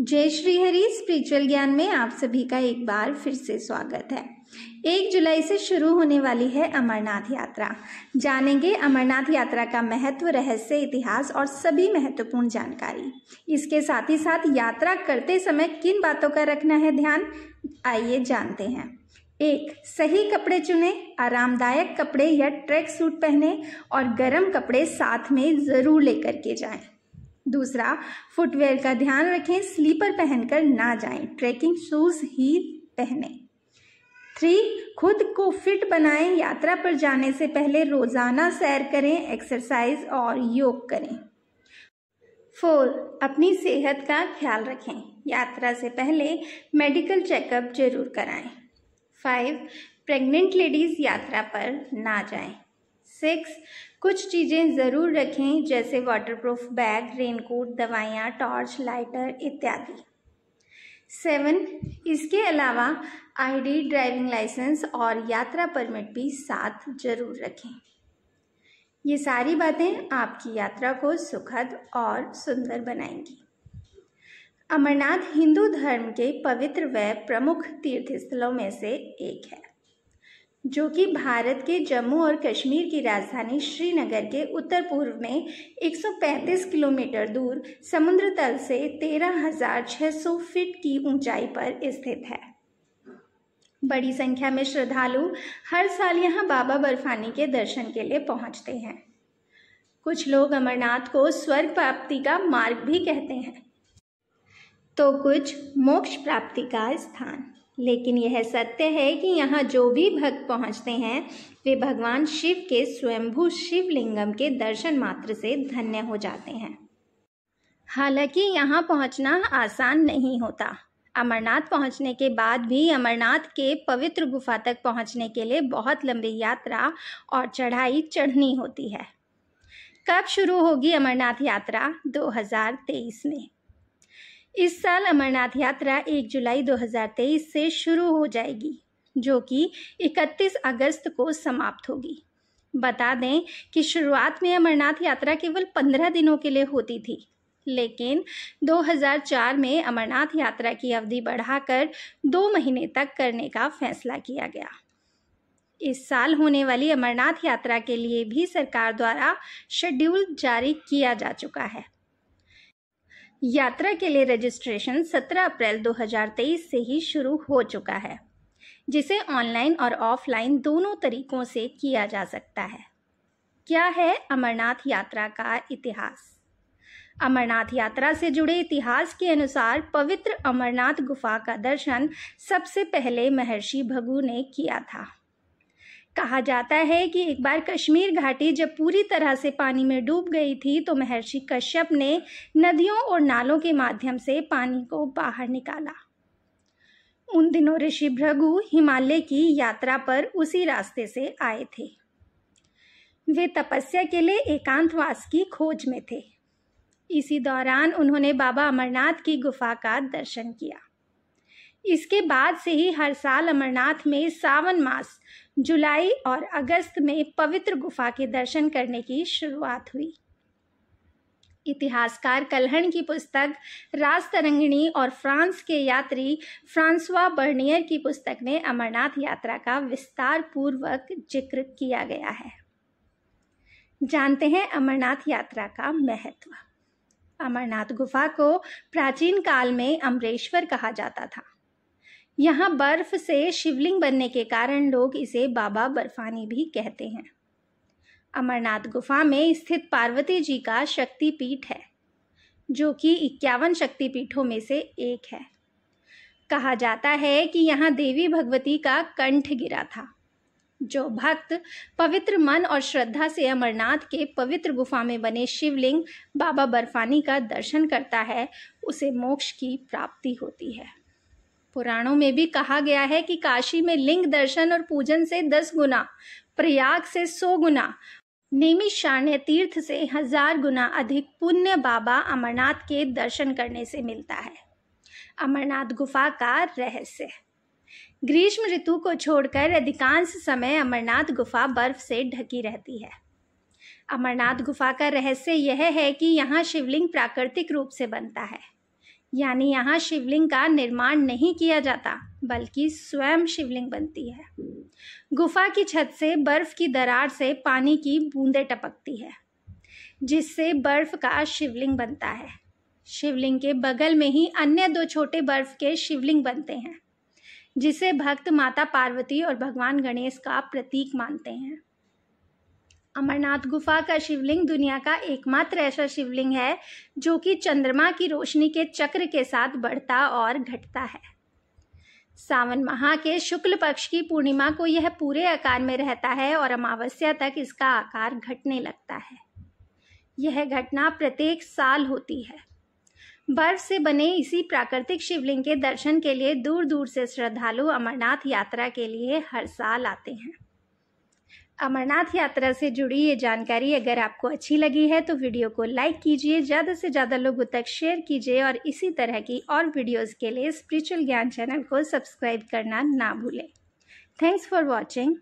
जय श्री हरि स्पिरिचुअल ज्ञान में आप सभी का एक बार फिर से स्वागत है एक जुलाई से शुरू होने वाली है अमरनाथ यात्रा जानेंगे अमरनाथ यात्रा का महत्व रहस्य इतिहास और सभी महत्वपूर्ण जानकारी इसके साथ ही साथ यात्रा करते समय किन बातों का रखना है ध्यान आइए जानते हैं एक सही कपड़े चुने आरामदायक कपड़े या ट्रैक सूट पहने और गर्म कपड़े साथ में ज़रूर लेकर के जाएं दूसरा फुटवेयर का ध्यान रखें स्लीपर पहनकर ना जाएं ट्रैकिंग शूज़ ही पहने थ्री खुद को फिट बनाएं यात्रा पर जाने से पहले रोज़ाना सैर करें एक्सरसाइज और योग करें फोर अपनी सेहत का ख्याल रखें यात्रा से पहले मेडिकल चेकअप जरूर कराएं फाइव प्रेग्नेंट लेडीज़ यात्रा पर ना जाएं सिक्स कुछ चीज़ें ज़रूर रखें जैसे वाटरप्रूफ बैग रेनकोट दवाइयाँ टॉर्च लाइटर इत्यादि सेवन इसके अलावा आईडी ड्राइविंग लाइसेंस और यात्रा परमिट भी साथ जरूर रखें ये सारी बातें आपकी यात्रा को सुखद और सुंदर बनाएंगी अमरनाथ हिंदू धर्म के पवित्र व प्रमुख तीर्थस्थलों में से एक है जो कि भारत के जम्मू और कश्मीर की राजधानी श्रीनगर के उत्तर पूर्व में 135 किलोमीटर दूर समुद्र तल से 13,600 फीट की ऊंचाई पर स्थित है बड़ी संख्या में श्रद्धालु हर साल यहाँ बाबा बर्फानी के दर्शन के लिए पहुंचते हैं कुछ लोग अमरनाथ को स्वर्ग प्राप्ति का मार्ग भी कहते हैं तो कुछ मोक्ष प्राप्ति का स्थान लेकिन यह सत्य है कि यहाँ जो भी भक्त पहुँचते हैं वे भगवान शिव के स्वयंभू शिवलिंगम के दर्शन मात्र से धन्य हो जाते हैं हालांकि यहाँ पहुँचना आसान नहीं होता अमरनाथ पहुँचने के बाद भी अमरनाथ के पवित्र गुफा तक पहुँचने के लिए बहुत लंबी यात्रा और चढ़ाई चढ़नी होती है कब शुरू होगी अमरनाथ यात्रा 2023 में इस साल अमरनाथ यात्रा 1 जुलाई 2023 से शुरू हो जाएगी जो कि 31 अगस्त को समाप्त होगी बता दें कि शुरुआत में अमरनाथ यात्रा केवल 15 दिनों के लिए होती थी लेकिन 2004 में अमरनाथ यात्रा की अवधि बढ़ाकर दो महीने तक करने का फैसला किया गया इस साल होने वाली अमरनाथ यात्रा के लिए भी सरकार द्वारा शेड्यूल जारी किया जा चुका है यात्रा के लिए रजिस्ट्रेशन 17 अप्रैल 2023 से ही शुरू हो चुका है जिसे ऑनलाइन और ऑफलाइन दोनों तरीकों से किया जा सकता है क्या है अमरनाथ यात्रा का इतिहास अमरनाथ यात्रा से जुड़े इतिहास के अनुसार पवित्र अमरनाथ गुफा का दर्शन सबसे पहले महर्षि भगु ने किया था कहा जाता है कि एक बार कश्मीर घाटी जब पूरी तरह से पानी में डूब गई थी तो महर्षि कश्यप ने नदियों और नालों के माध्यम से पानी को बाहर निकाला उन दिनों ऋषि भृगु हिमालय की यात्रा पर उसी रास्ते से आए थे वे तपस्या के लिए एकांतवास की खोज में थे इसी दौरान उन्होंने बाबा अमरनाथ की गुफा का दर्शन किया इसके बाद से ही हर साल अमरनाथ में सावन मास जुलाई और अगस्त में पवित्र गुफा के दर्शन करने की शुरुआत हुई इतिहासकार कलहण की पुस्तक तरंगिणी और फ्रांस के यात्री फ्रांसवा बर्नियर की पुस्तक में अमरनाथ यात्रा का विस्तार पूर्वक जिक्र किया गया है जानते हैं अमरनाथ यात्रा का महत्व अमरनाथ गुफा को प्राचीन काल में अमरेश्वर कहा जाता था यहाँ बर्फ से शिवलिंग बनने के कारण लोग इसे बाबा बर्फानी भी कहते हैं अमरनाथ गुफा में स्थित पार्वती जी का शक्तिपीठ है जो कि इक्यावन शक्तिपीठों में से एक है कहा जाता है कि यहाँ देवी भगवती का कंठ गिरा था जो भक्त पवित्र मन और श्रद्धा से अमरनाथ के पवित्र गुफा में बने शिवलिंग बाबा बर्फानी का दर्शन करता है उसे मोक्ष की प्राप्ति होती है पुराणों में भी कहा गया है कि काशी में लिंग दर्शन और पूजन से दस गुना प्रयाग से सौ गुना नेमी शान्य तीर्थ से हजार गुना अधिक पुण्य बाबा अमरनाथ के दर्शन करने से मिलता है अमरनाथ गुफा का रहस्य ग्रीष्म ऋतु को छोड़कर अधिकांश समय अमरनाथ गुफा बर्फ से ढकी रहती है अमरनाथ गुफा का रहस्य यह है कि यहाँ शिवलिंग प्राकृतिक रूप से बनता है यानी यहाँ शिवलिंग का निर्माण नहीं किया जाता बल्कि स्वयं शिवलिंग बनती है गुफा की छत से बर्फ की दरार से पानी की बूंदें टपकती है जिससे बर्फ का शिवलिंग बनता है शिवलिंग के बगल में ही अन्य दो छोटे बर्फ के शिवलिंग बनते हैं जिसे भक्त माता पार्वती और भगवान गणेश का प्रतीक मानते हैं अमरनाथ गुफा का शिवलिंग दुनिया का एकमात्र ऐसा शिवलिंग है जो कि चंद्रमा की रोशनी के चक्र के साथ बढ़ता और घटता है सावन माह के शुक्ल पक्ष की पूर्णिमा को यह पूरे आकार में रहता है और अमावस्या तक इसका आकार घटने लगता है यह घटना प्रत्येक साल होती है बर्फ से बने इसी प्राकृतिक शिवलिंग के दर्शन के लिए दूर दूर से श्रद्धालु अमरनाथ यात्रा के लिए हर साल आते हैं अमरनाथ यात्रा से जुड़ी ये जानकारी अगर आपको अच्छी लगी है तो वीडियो को लाइक कीजिए ज़्यादा से ज़्यादा लोगों तक शेयर कीजिए और इसी तरह की और वीडियोस के लिए स्पिरिचुअल ज्ञान चैनल को सब्सक्राइब करना ना भूलें थैंक्स फॉर वॉचिंग